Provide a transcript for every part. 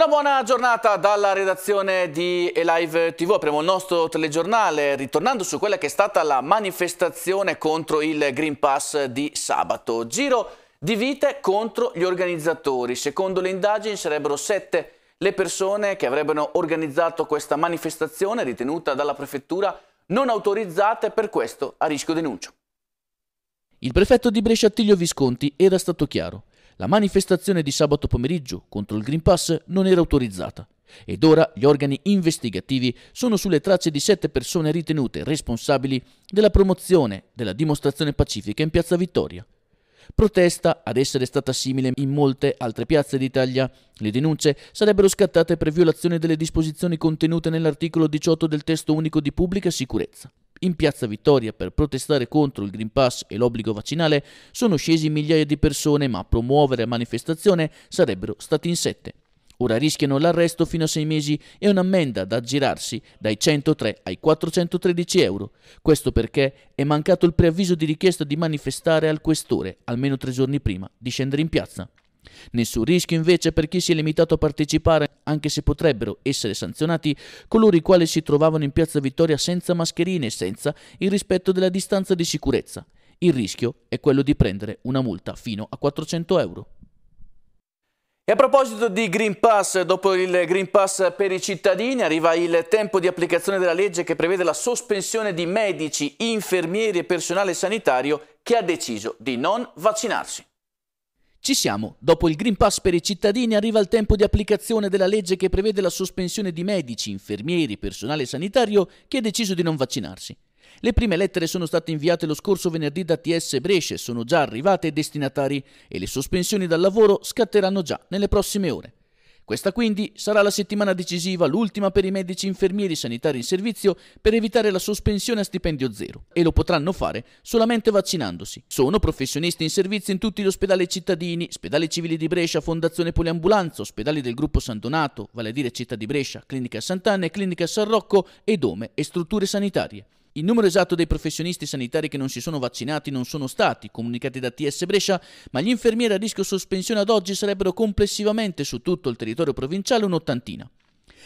Una buona giornata dalla redazione di Elive TV. Apriamo il nostro telegiornale ritornando su quella che è stata la manifestazione contro il Green Pass di sabato. Giro di vite contro gli organizzatori. Secondo le indagini sarebbero sette le persone che avrebbero organizzato questa manifestazione ritenuta dalla prefettura non autorizzate per questo a rischio denuncio. Il prefetto di Brescia Attilio Visconti era stato chiaro. La manifestazione di sabato pomeriggio contro il Green Pass non era autorizzata ed ora gli organi investigativi sono sulle tracce di sette persone ritenute responsabili della promozione della dimostrazione pacifica in Piazza Vittoria. Protesta ad essere stata simile in molte altre piazze d'Italia. Le denunce sarebbero scattate per violazione delle disposizioni contenute nell'articolo 18 del testo unico di pubblica sicurezza. In piazza Vittoria per protestare contro il Green Pass e l'obbligo vaccinale sono scesi migliaia di persone, ma a promuovere la manifestazione sarebbero stati in sette. Ora rischiano l'arresto fino a sei mesi e un'ammenda da aggirarsi dai 103 ai 413 euro. Questo perché è mancato il preavviso di richiesta di manifestare al questore almeno tre giorni prima di scendere in piazza. Nessun rischio invece per chi si è limitato a partecipare, anche se potrebbero essere sanzionati coloro i quali si trovavano in Piazza Vittoria senza mascherine e senza il rispetto della distanza di sicurezza. Il rischio è quello di prendere una multa fino a 400 euro. E a proposito di Green Pass, dopo il Green Pass per i cittadini arriva il tempo di applicazione della legge che prevede la sospensione di medici, infermieri e personale sanitario che ha deciso di non vaccinarsi. Ci siamo, dopo il Green Pass per i cittadini arriva il tempo di applicazione della legge che prevede la sospensione di medici, infermieri, personale sanitario che ha deciso di non vaccinarsi. Le prime lettere sono state inviate lo scorso venerdì da TS Brescia e sono già arrivate ai destinatari e le sospensioni dal lavoro scatteranno già nelle prossime ore. Questa quindi sarà la settimana decisiva, l'ultima per i medici infermieri sanitari in servizio per evitare la sospensione a stipendio zero e lo potranno fare solamente vaccinandosi. Sono professionisti in servizio in tutti gli ospedali cittadini, ospedali civili di Brescia, Fondazione Poliambulanza, ospedali del gruppo San Donato, vale a dire Città di Brescia, Clinica Sant'Anna e Clinica San Rocco e Dome e strutture sanitarie. Il numero esatto dei professionisti sanitari che non si sono vaccinati non sono stati comunicati da TS Brescia, ma gli infermieri a rischio sospensione ad oggi sarebbero complessivamente su tutto il territorio provinciale un'ottantina.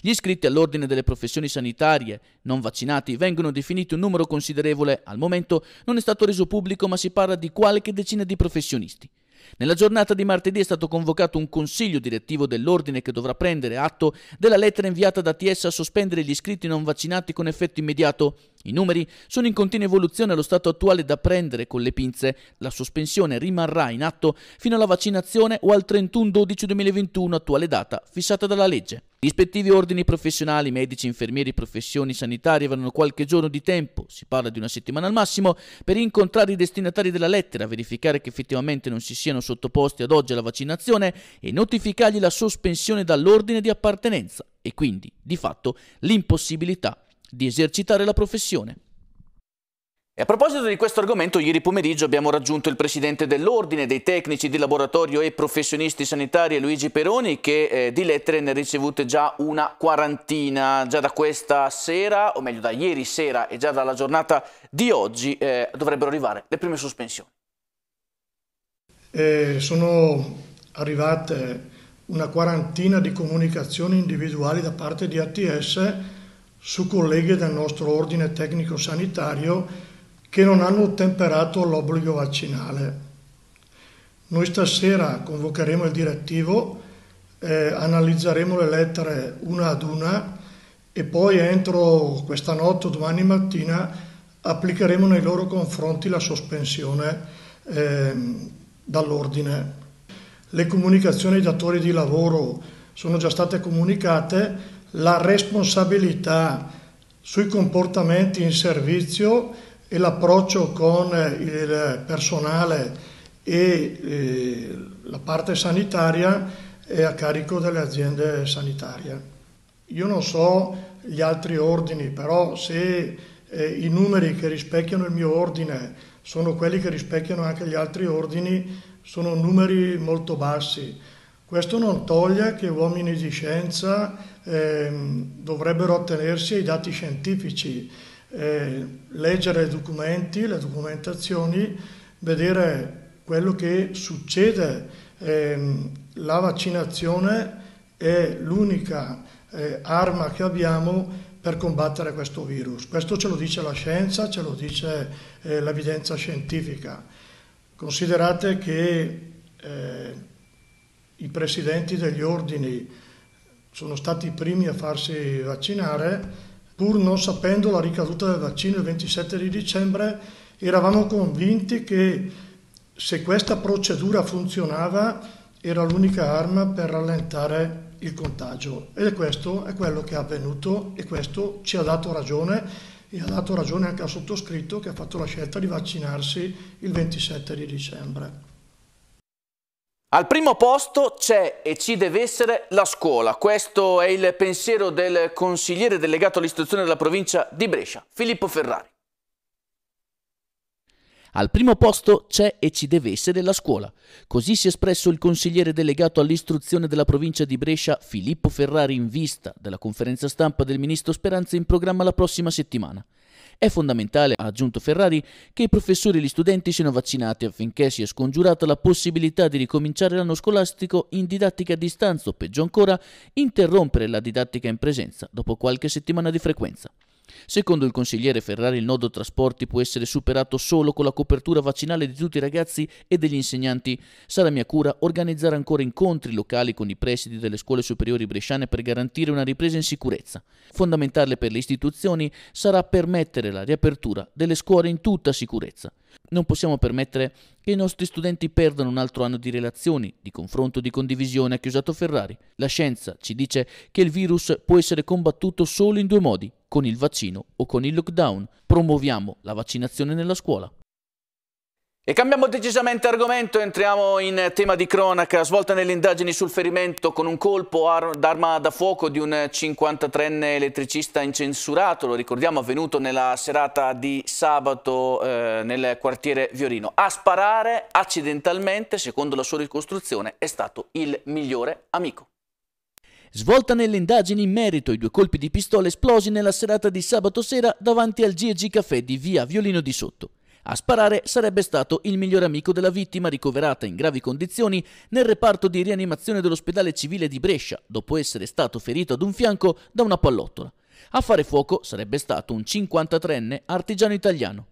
Gli iscritti all'ordine delle professioni sanitarie non vaccinati vengono definiti un numero considerevole, al momento non è stato reso pubblico ma si parla di qualche decina di professionisti. Nella giornata di martedì è stato convocato un consiglio direttivo dell'ordine che dovrà prendere atto della lettera inviata da TS a sospendere gli iscritti non vaccinati con effetto immediato i numeri sono in continua evoluzione allo stato attuale da prendere con le pinze. La sospensione rimarrà in atto fino alla vaccinazione o al 31-12-2021, attuale data fissata dalla legge. I rispettivi ordini professionali, medici, infermieri, professioni sanitarie avranno qualche giorno di tempo, si parla di una settimana al massimo, per incontrare i destinatari della lettera, verificare che effettivamente non si siano sottoposti ad oggi alla vaccinazione e notificargli la sospensione dall'ordine di appartenenza e quindi, di fatto, l'impossibilità di esercitare la professione. E a proposito di questo argomento, ieri pomeriggio abbiamo raggiunto il presidente dell'Ordine dei Tecnici di Laboratorio e Professionisti Sanitari, Luigi Peroni, che eh, di lettere ne ha ricevute già una quarantina. Già da questa sera, o meglio da ieri sera e già dalla giornata di oggi, eh, dovrebbero arrivare le prime sospensioni. Eh, sono arrivate una quarantina di comunicazioni individuali da parte di ATS su colleghe del nostro ordine tecnico-sanitario che non hanno ottemperato l'obbligo vaccinale. Noi stasera convocheremo il direttivo, eh, analizzeremo le lettere una ad una e poi entro questa notte o domani mattina applicheremo nei loro confronti la sospensione eh, dall'ordine. Le comunicazioni ai datori di lavoro sono già state comunicate, la responsabilità sui comportamenti in servizio e l'approccio con eh, il personale e eh, la parte sanitaria è a carico delle aziende sanitarie. Io non so gli altri ordini, però se eh, i numeri che rispecchiano il mio ordine sono quelli che rispecchiano anche gli altri ordini, sono numeri molto bassi. Questo non toglie che uomini di scienza eh, dovrebbero attenersi ai dati scientifici, eh, leggere i documenti, le documentazioni, vedere quello che succede. Eh, la vaccinazione è l'unica eh, arma che abbiamo per combattere questo virus. Questo ce lo dice la scienza, ce lo dice eh, l'evidenza scientifica. Considerate che eh, i presidenti degli ordini sono stati i primi a farsi vaccinare, pur non sapendo la ricaduta del vaccino il 27 di dicembre, eravamo convinti che se questa procedura funzionava era l'unica arma per rallentare il contagio ed è questo è quello che è avvenuto e questo ci ha dato ragione e ha dato ragione anche al sottoscritto che ha fatto la scelta di vaccinarsi il 27 di dicembre. Al primo posto c'è e ci deve essere la scuola. Questo è il pensiero del consigliere delegato all'istruzione della provincia di Brescia, Filippo Ferrari. Al primo posto c'è e ci deve essere la scuola. Così si è espresso il consigliere delegato all'istruzione della provincia di Brescia, Filippo Ferrari, in vista della conferenza stampa del ministro Speranza in programma la prossima settimana. È fondamentale, ha aggiunto Ferrari, che i professori e gli studenti siano vaccinati affinché sia scongiurata la possibilità di ricominciare l'anno scolastico in didattica a distanza o peggio ancora interrompere la didattica in presenza dopo qualche settimana di frequenza. Secondo il consigliere Ferrari il nodo trasporti può essere superato solo con la copertura vaccinale di tutti i ragazzi e degli insegnanti. Sarà mia cura organizzare ancora incontri locali con i presidi delle scuole superiori bresciane per garantire una ripresa in sicurezza. Fondamentale per le istituzioni sarà permettere la riapertura delle scuole in tutta sicurezza. Non possiamo permettere che i nostri studenti perdano un altro anno di relazioni, di confronto, di condivisione, ha chiusato Ferrari. La scienza ci dice che il virus può essere combattuto solo in due modi, con il vaccino o con il lockdown. Promuoviamo la vaccinazione nella scuola. E cambiamo decisamente argomento, entriamo in tema di cronaca, svolta nelle indagini sul ferimento con un colpo d'arma da fuoco di un 53enne elettricista incensurato, lo ricordiamo avvenuto nella serata di sabato eh, nel quartiere Viorino. A sparare accidentalmente, secondo la sua ricostruzione, è stato il migliore amico. Svolta nelle indagini in merito ai due colpi di pistola esplosi nella serata di sabato sera davanti al GEG Café di via Violino di Sotto. A sparare sarebbe stato il migliore amico della vittima ricoverata in gravi condizioni nel reparto di rianimazione dell'ospedale civile di Brescia, dopo essere stato ferito ad un fianco da una pallottola. A fare fuoco sarebbe stato un 53enne artigiano italiano.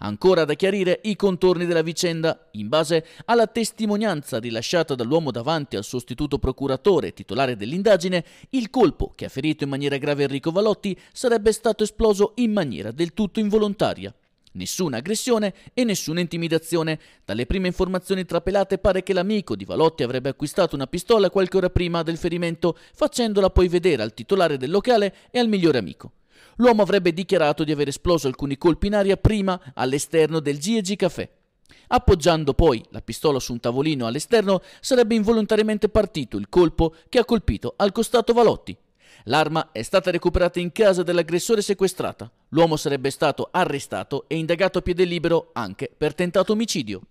Ancora da chiarire i contorni della vicenda, in base alla testimonianza rilasciata dall'uomo davanti al sostituto procuratore titolare dell'indagine, il colpo che ha ferito in maniera grave Enrico Valotti sarebbe stato esploso in maniera del tutto involontaria. Nessuna aggressione e nessuna intimidazione. Dalle prime informazioni trapelate pare che l'amico di Valotti avrebbe acquistato una pistola qualche ora prima del ferimento, facendola poi vedere al titolare del locale e al migliore amico. L'uomo avrebbe dichiarato di aver esploso alcuni colpi in aria prima all'esterno del G&G Café. Appoggiando poi la pistola su un tavolino all'esterno, sarebbe involontariamente partito il colpo che ha colpito al costato Valotti, L'arma è stata recuperata in casa dell'aggressore sequestrata. L'uomo sarebbe stato arrestato e indagato a piede libero anche per tentato omicidio.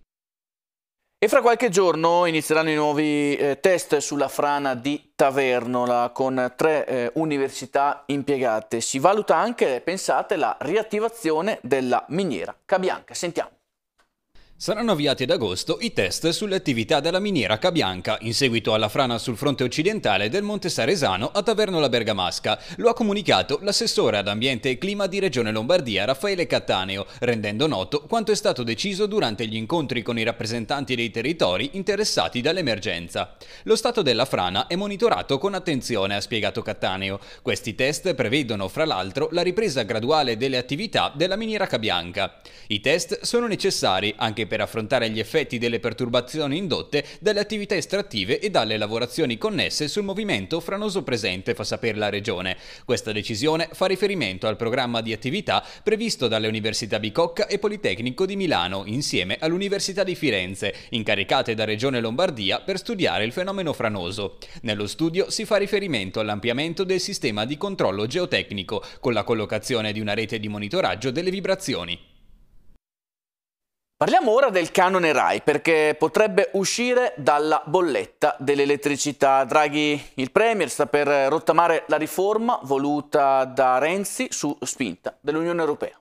E fra qualche giorno inizieranno i nuovi eh, test sulla frana di Tavernola con tre eh, università impiegate. Si valuta anche, pensate, la riattivazione della miniera Cabianca. Sentiamo. Saranno avviati ad agosto i test sulle attività della miniera Cabianca in seguito alla frana sul fronte occidentale del Monte Saresano a Taverno la Bergamasca. Lo ha comunicato l'assessore ad ambiente e clima di Regione Lombardia Raffaele Cattaneo, rendendo noto quanto è stato deciso durante gli incontri con i rappresentanti dei territori interessati dall'emergenza. Lo stato della frana è monitorato con attenzione, ha spiegato Cattaneo. Questi test prevedono, fra l'altro, la ripresa graduale delle attività della miniera Cabianca. I test sono necessari anche per per affrontare gli effetti delle perturbazioni indotte dalle attività estrattive e dalle lavorazioni connesse sul movimento franoso presente, fa sapere la Regione. Questa decisione fa riferimento al programma di attività previsto dalle Università Bicocca e Politecnico di Milano, insieme all'Università di Firenze, incaricate da Regione Lombardia per studiare il fenomeno franoso. Nello studio si fa riferimento all'ampliamento del sistema di controllo geotecnico, con la collocazione di una rete di monitoraggio delle vibrazioni. Parliamo ora del canone RAI perché potrebbe uscire dalla bolletta dell'elettricità. Draghi, il Premier, sta per rottamare la riforma voluta da Renzi su spinta dell'Unione Europea.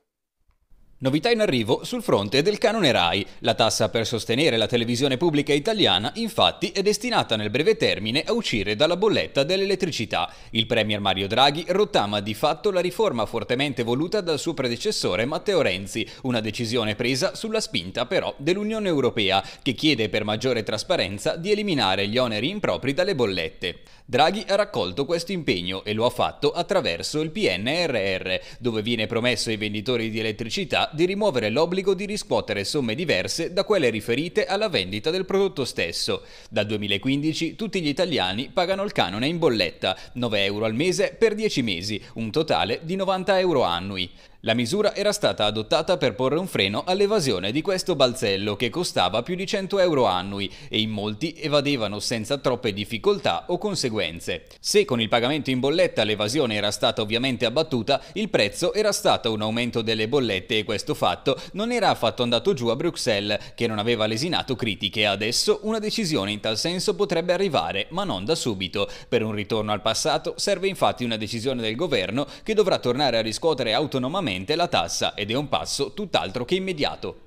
Novità in arrivo sul fronte del canone RAI. La tassa per sostenere la televisione pubblica italiana infatti è destinata nel breve termine a uscire dalla bolletta dell'elettricità. Il Premier Mario Draghi rottama di fatto la riforma fortemente voluta dal suo predecessore Matteo Renzi, una decisione presa sulla spinta però dell'Unione Europea che chiede per maggiore trasparenza di eliminare gli oneri impropri dalle bollette. Draghi ha raccolto questo impegno e lo ha fatto attraverso il PNRR, dove viene promesso ai venditori di elettricità di rimuovere l'obbligo di riscuotere somme diverse da quelle riferite alla vendita del prodotto stesso. Dal 2015 tutti gli italiani pagano il canone in bolletta, 9 euro al mese per 10 mesi, un totale di 90 euro annui. La misura era stata adottata per porre un freno all'evasione di questo balzello che costava più di 100 euro annui e in molti evadevano senza troppe difficoltà o conseguenze. Se con il pagamento in bolletta l'evasione era stata ovviamente abbattuta, il prezzo era stato un aumento delle bollette e questo fatto non era affatto andato giù a Bruxelles, che non aveva lesinato critiche. Adesso una decisione in tal senso potrebbe arrivare, ma non da subito. Per un ritorno al passato serve infatti una decisione del governo che dovrà tornare a riscuotere autonomamente nuovamente la tassa ed è un passo tutt'altro che immediato.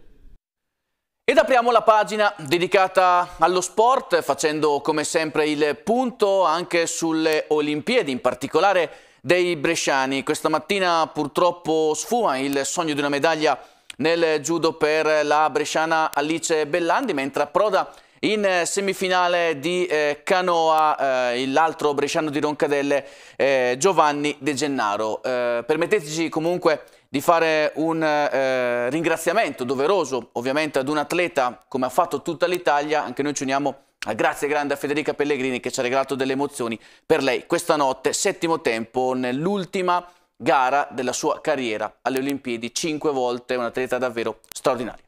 Ed apriamo la pagina dedicata allo sport facendo come sempre il punto anche sulle Olimpiadi, in particolare dei bresciani. Questa mattina purtroppo sfuma il sogno di una medaglia nel judo per la bresciana Alice Bellandi, mentre approda in eh, semifinale di eh, canoa eh, l'altro bresciano di Roncadelle eh, Giovanni De Gennaro. Eh, permetteteci comunque di fare un eh, ringraziamento doveroso ovviamente ad un atleta come ha fatto tutta l'Italia, anche noi ci uniamo a grazie grande a Federica Pellegrini che ci ha regalato delle emozioni per lei questa notte, settimo tempo nell'ultima gara della sua carriera alle Olimpiadi, cinque volte un atleta davvero straordinario.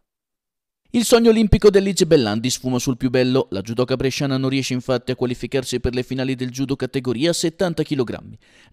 Il sogno olimpico dell'Ice Bellandi sfuma sul più bello, la judoka bresciana non riesce infatti a qualificarsi per le finali del judo categoria 70 kg.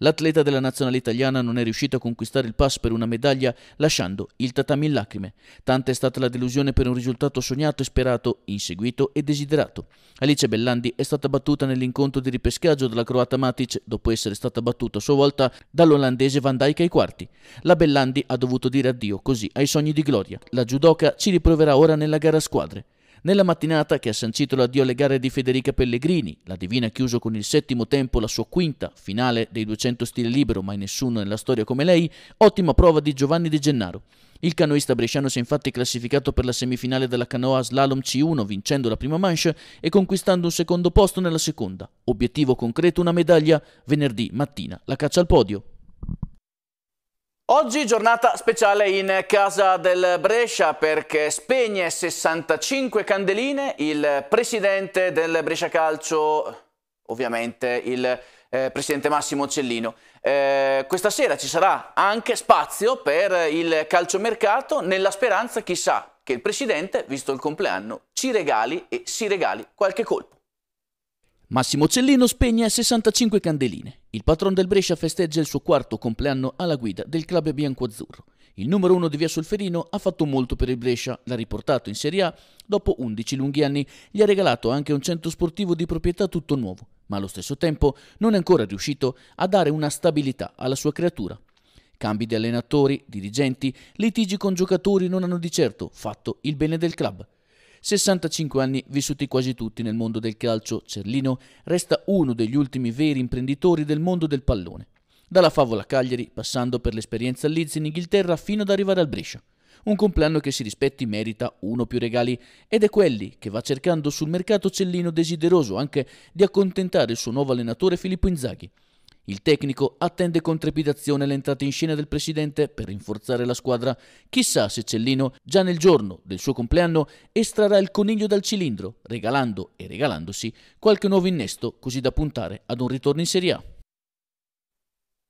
L'atleta della nazionale italiana non è riuscita a conquistare il pass per una medaglia lasciando il tatami in lacrime. Tanta è stata la delusione per un risultato sognato e sperato, inseguito e desiderato. Alice Bellandi è stata battuta nell'incontro di ripescaggio dalla croata Matic dopo essere stata battuta a sua volta dall'olandese Van Dijk ai quarti. La Bellandi ha dovuto dire addio così ai sogni di gloria. La judoka ci riproverà ora nella nella gara a squadre. Nella mattinata che ha sancito l'addio alle gare di Federica Pellegrini, la Divina ha chiuso con il settimo tempo la sua quinta finale dei 200 stile libero, mai nessuno nella storia come lei, ottima prova di Giovanni De Gennaro. Il canoista bresciano si è infatti classificato per la semifinale della canoa slalom C1 vincendo la prima manche e conquistando un secondo posto nella seconda. Obiettivo concreto una medaglia venerdì mattina, la caccia al podio. Oggi giornata speciale in casa del Brescia perché spegne 65 candeline il presidente del Brescia Calcio, ovviamente il eh, presidente Massimo Cellino. Eh, questa sera ci sarà anche spazio per il calciomercato nella speranza, chissà, che il presidente, visto il compleanno, ci regali e si regali qualche colpo. Massimo Cellino spegne 65 candeline. Il patron del Brescia festeggia il suo quarto compleanno alla guida del club bianco-azzurro. Il numero uno di Via Solferino ha fatto molto per il Brescia, l'ha riportato in Serie A dopo 11 lunghi anni, gli ha regalato anche un centro sportivo di proprietà tutto nuovo, ma allo stesso tempo non è ancora riuscito a dare una stabilità alla sua creatura. Cambi di allenatori, dirigenti, litigi con giocatori non hanno di certo fatto il bene del club. 65 anni vissuti quasi tutti nel mondo del calcio, Cerlino resta uno degli ultimi veri imprenditori del mondo del pallone. Dalla favola Cagliari, passando per l'esperienza Leeds in Inghilterra fino ad arrivare al Brescia. Un compleanno che si rispetti merita uno più regali ed è quelli che va cercando sul mercato Cellino desideroso anche di accontentare il suo nuovo allenatore Filippo Inzaghi. Il tecnico attende con trepidazione l'entrata in scena del presidente per rinforzare la squadra. Chissà se Cellino, già nel giorno del suo compleanno, estrarrà il coniglio dal cilindro, regalando e regalandosi qualche nuovo innesto così da puntare ad un ritorno in Serie A.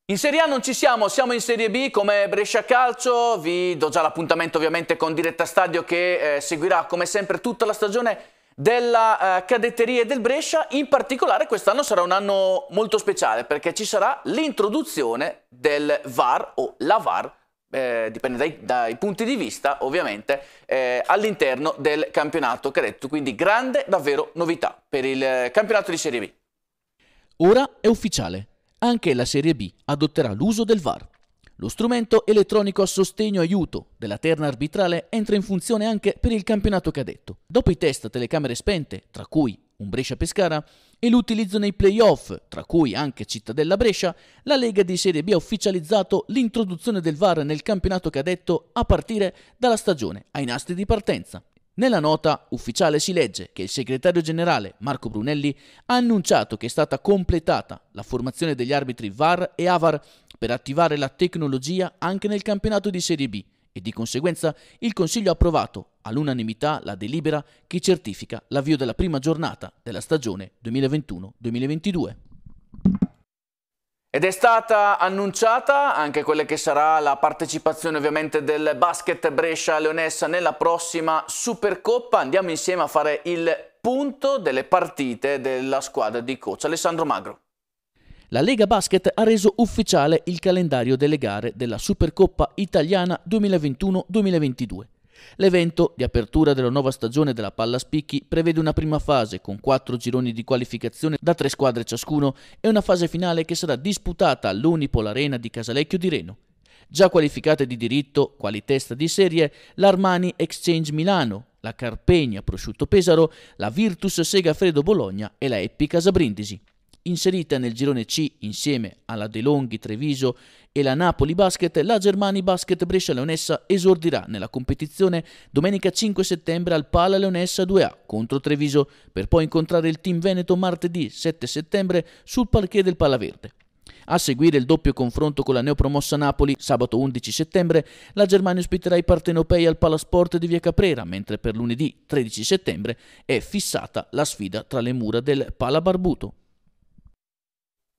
In Serie A non ci siamo, siamo in Serie B come Brescia Calcio, vi do già l'appuntamento ovviamente con Diretta Stadio che eh, seguirà come sempre tutta la stagione della eh, cadetteria del Brescia, in particolare quest'anno sarà un anno molto speciale perché ci sarà l'introduzione del VAR o la VAR, eh, dipende dai, dai, punti di vista ovviamente, eh, all'interno del campionato cadetto, quindi grande davvero novità per il eh, campionato di Serie B. Ora è ufficiale, anche la Serie B adotterà l'uso del VAR. Lo strumento elettronico a sostegno aiuto della terna arbitrale entra in funzione anche per il campionato cadetto. Dopo i test a telecamere spente, tra cui un Brescia-Pescara, e l'utilizzo nei playoff, tra cui anche Cittadella Brescia, la Lega di Serie B ha ufficializzato l'introduzione del VAR nel campionato cadetto a partire dalla stagione ai nastri di partenza. Nella nota ufficiale si legge che il segretario generale Marco Brunelli ha annunciato che è stata completata la formazione degli arbitri VAR e AVAR per attivare la tecnologia anche nel campionato di Serie B e di conseguenza il Consiglio ha approvato all'unanimità la delibera che certifica l'avvio della prima giornata della stagione 2021-2022. Ed è stata annunciata anche quella che sarà la partecipazione ovviamente del basket Brescia-Leonessa nella prossima Supercoppa. Andiamo insieme a fare il punto delle partite della squadra di coach Alessandro Magro. La Lega Basket ha reso ufficiale il calendario delle gare della Supercoppa Italiana 2021-2022. L'evento di apertura della nuova stagione della Palla Spicchi prevede una prima fase con quattro gironi di qualificazione da tre squadre ciascuno e una fase finale che sarà disputata all'Unipol Arena di Casalecchio di Reno. Già qualificate di diritto, quali testa di serie, l'Armani Exchange Milano, la Carpegna Prosciutto Pesaro, la Virtus Segafredo Bologna e la Eppi Casabrindisi. Inserita nel girone C insieme alla De Longhi Treviso e la Napoli Basket, la Germani Basket Brescia Leonessa esordirà nella competizione domenica 5 settembre al Pala Leonessa 2A contro Treviso, per poi incontrare il team Veneto martedì 7 settembre sul parquet del Pala Verde. A seguire il doppio confronto con la neopromossa Napoli, sabato 11 settembre, la Germania ospiterà i partenopei al Palasport di Via Caprera, mentre per lunedì 13 settembre è fissata la sfida tra le mura del Pala Barbuto.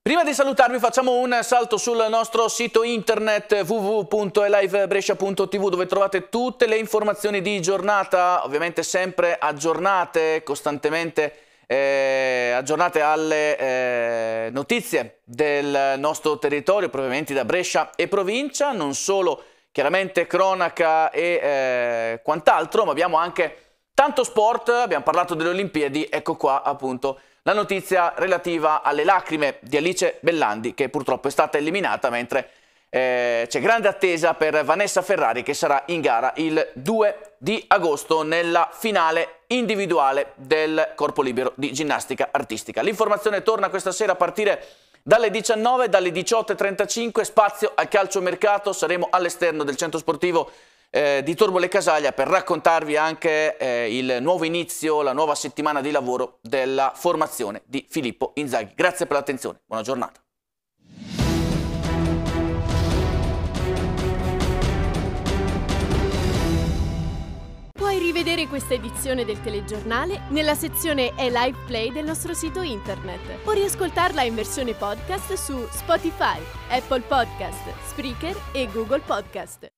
Prima di salutarvi facciamo un salto sul nostro sito internet www.elivebrescia.tv dove trovate tutte le informazioni di giornata, ovviamente sempre aggiornate, costantemente eh, aggiornate alle eh, notizie del nostro territorio provenienti da Brescia e provincia, non solo chiaramente cronaca e eh, quant'altro, ma abbiamo anche tanto sport, abbiamo parlato delle Olimpiadi, ecco qua appunto la notizia relativa alle lacrime di Alice Bellandi che purtroppo è stata eliminata mentre eh, c'è grande attesa per Vanessa Ferrari che sarà in gara il 2 di agosto nella finale individuale del corpo libero di ginnastica artistica. L'informazione torna questa sera a partire dalle 19, dalle 18.35, spazio al calciomercato, saremo all'esterno del centro sportivo eh, di Torbo Le Casaglia per raccontarvi anche eh, il nuovo inizio, la nuova settimana di lavoro della formazione di Filippo Inzaghi. Grazie per l'attenzione, buona giornata. Puoi rivedere questa edizione del telegiornale nella sezione e live play del nostro sito internet o riascoltarla in versione podcast su Spotify, Apple Podcast, Spreaker e Google Podcast.